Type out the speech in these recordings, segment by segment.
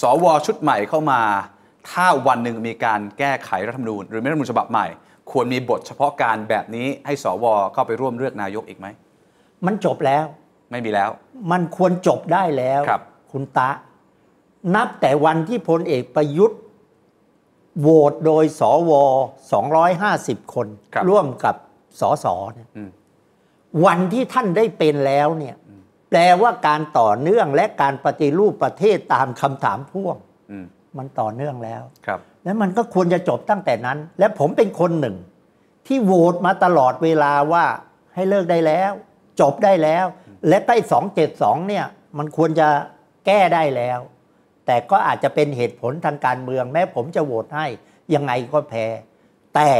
สวชุดใหม่เข้ามา ถ้าวันหนึ่งมีการแก้ไขรัฐธรรมนูญหรือไม่รัฐธรรมนูญฉบับใหม่ ควรมีบทเฉพาะการแบบนี้ ให้สวเข้าไปร่วมเลือกนายกอีกไหม มันจบแล้วไม่มีแล้ว มันควรจบได้แล้วครับคุณตะนับแต่วันที่พลเอกประยุทธ์โหวตโดยสว250 คนครร่วมกับสสเนี่ยวันที่ท่านได้เป็นแล้วเนี่ยแปลว่าการต่อเนื่องและการปฏิรูปประเทศตามคำถามพ่วงมันต่อเนื่องแล้ว ครับ แล้วมันก็ควรจะจบตั้งแต่นั้น และผมเป็นคนหนึ่ง ที่โหวตมาตลอดเวลาว่า ให้เลิกได้แล้ว จบได้แล้ว และใต้สองเจ็ดสองเนี่ย มันควรจะแก้ได้แล้ว แต่ก็อาจจะเป็นเหตุผลทางการเมือง แม้ผมจะโหวตให้ยังไงก็แพ้แต่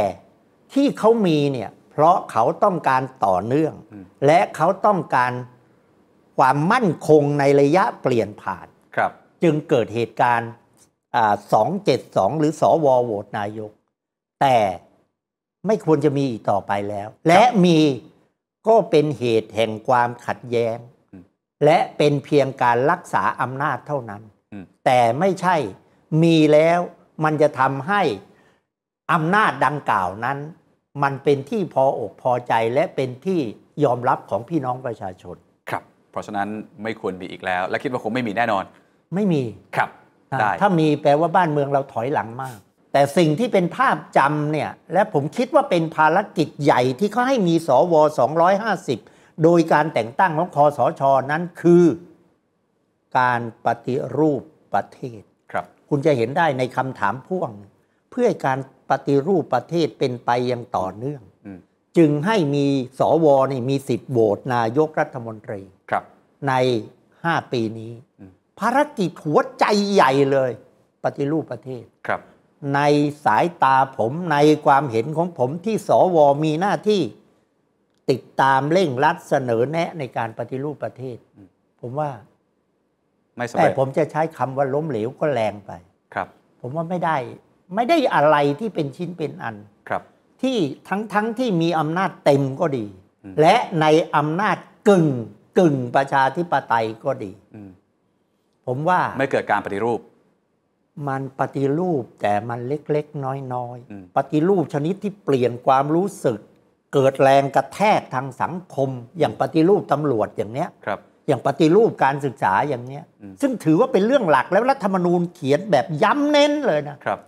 ที่เขามีเนี่ย เพราะเขาต้องการต่อเนื่อง และเขาต้องการความมั่นคงในระยะเปลี่ยนผ่านครับ จึงเกิดเหตุการณ์สองเจ็ดสองหรือสอวโหวตนายก แต่ไม่ควรจะมีอีกต่อไปแล้ว และมีก็เป็นเหตุแห่งความขัดแย้งและเป็นเพียงการรักษาอำนาจเท่านั้น แต่ไม่ใช่มีแล้วมันจะทำให้อำนาจดังกล่าวนั้น มันเป็นที่พออกพอใจและเป็นที่ยอมรับของพี่น้องประชาชนเพราะฉะนั้นไม่ควรมีอีกแล้ว และคิดว่าคงไม่มีแน่นอน ไม่มี ครับ ได้ ถ้ามีแปลว่าบ้านเมืองเราถอยหลังมาก แต่สิ่งที่เป็นภาพจำเนี่ย และผมคิดว่าเป็นภารกิจใหญ่ที่เขาให้มีสว250 โดยการแต่งตั้งของคอสช นั้นคือ การปฏิรูปประเทศ ครับ คุณจะเห็นได้ในคำถามพ่วงเพื่อการปฏิรูปประเทศเป็นไปอย่างต่อเนื่อง จึงให้มีสวนี่มีสิทธิ์โหวตนายกรัฐมนตรีใน 5 ปีนี้ภารกิจหัวใจใหญ่เลยปฏิรูปประเทศครับ ในสายตาผมในความเห็นของผมที่สวมีหน้าที่ติดตามเร่งรัดเสนอแนะในการปฏิรูปประเทศ ผมว่า ไม่สำเร็จแต่ผมจะใช้คำว่าล้มเหลวก็แรงไป ครับ ผมว่าไม่ได้ ไม่ได้อะไรที่เป็นชิ้นเป็นอันครับ ที่ทั้งทั้งที่มีอำนาจเต็มก็ดี และในอำนาจกึ่งกึ่งประชาธิปไตยก็ดี ผมว่าไม่เกิดการปฏิรูป มันปฏิรูปแต่มันเล็กๆ น้อยๆ ปฏิรูปชนิดที่เปลี่ยนความรู้สึก เกิดแรงกระแทกทางสังคม อย่างปฏิรูปตำรวจอย่างเนี้ยครับ อย่างปฏิรูปการศึกษาอย่างเนี้ย ซึ่งถือว่าเป็นเรื่องหลักแล้วรัฐธรรมนูญเขียนแบบย้ำเน้นเลยนะครับ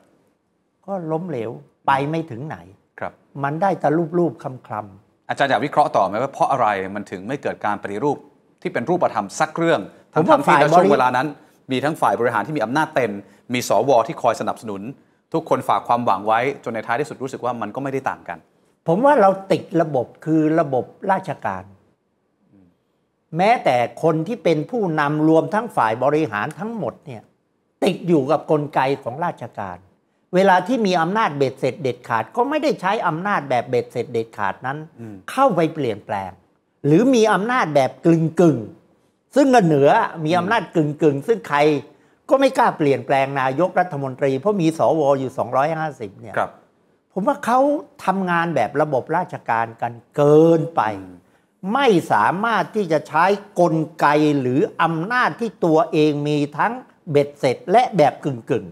ก็ล้มเหลว ไปไม่ถึงไหน ครับ มันได้แต่รูปๆคำๆำอาจารย์อยากวิเคราะห์ต่อไหมว่าเพราะอะไรมันถึงไม่เกิดการปฏิรูป ที่เป็นรูปธรรมสักเรื่อง ทั้งทั้งที่ในช่วงเวลานั้น มีทั้งฝ่ายบริหารที่มีอำนาจเต็มมีสวที่คอยสนับสนุน ทุกคนฝากความหวังไว้จนในท้ายที่สุดรู้สึกว่ามันก็ไม่ได้ต่างกัน ผมว่าเราติดระบบคือระบบราชการ แม้แต่คนที่เป็นผู้นำรวมทั้งฝ่ายบริหารทั้งหมดเนี่ยติดอยู่กับกลไกของราชการเวลาที่มีอำนาจเบ็ดเสร็จเด็ดขาดก็ไม่ได้ใช้อำนาจแบบเบ็ดเสร็จเด็ดขาดนั้น เข้าไปเปลี่ยนแปลง หรือมีอำนาจแบบกึ่งกึ่งซึ่งเหนือมีอำนาจกึ่งกึ่งซึ่งใครก็ไม่กล้าเปลี่ยนแปลงนายกรัฐมนตรีเพราะมี สวอยู่ 250เนี่ยผมว่าเขาทำงานแบบระบบราชการกันเกินไป ไม่สามารถที่จะใช้กลไกหรืออำนาจที่ตัวเองมีทั้งเบ็ดเสร็จและแบบกึ่งกึ่ง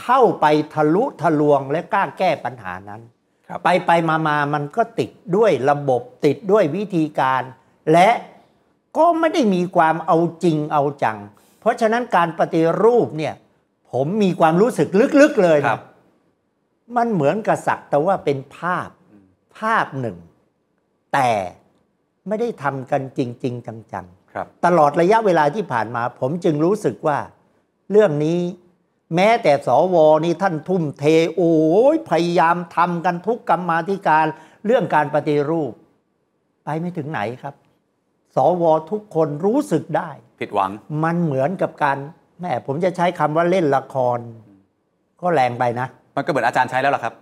เข้าไปทะลุทะลวงและกล้าแก้ปัญหานั้น ไปไปมามามันก็ติดด้วยระบบติดด้วยวิธีการ และก็ไม่ได้มีความเอาจริงเอาจัง เพราะฉะนั้นการปฏิรูปเนี่ย ผมมีความรู้สึกลึกๆเลยนะมันเหมือนกัะสักแต่ว่าเป็นภาพภาพหนึ่ง แต่ไม่ได้ทำกันจริงจริงจัง ๆ ตลอดระยะเวลาที่ผ่านมา ผมจึงรู้สึกว่า เรื่องนี้แม้แต่สวนี่ท่านทุ่มเท โอ้ยพยายามทำกันทุกกรรมาธิการ เรื่องการปฏิรูป ไปไม่ถึงไหนครับสวทุกคนรู้สึกได้ ผิดหวังมันเหมือนกับการ แม่ผมจะใช้คำว่าเล่นละคร ก็แรงไปนะ มันก็เหมือนอาจารย์ใช้แล้วล่ะครับ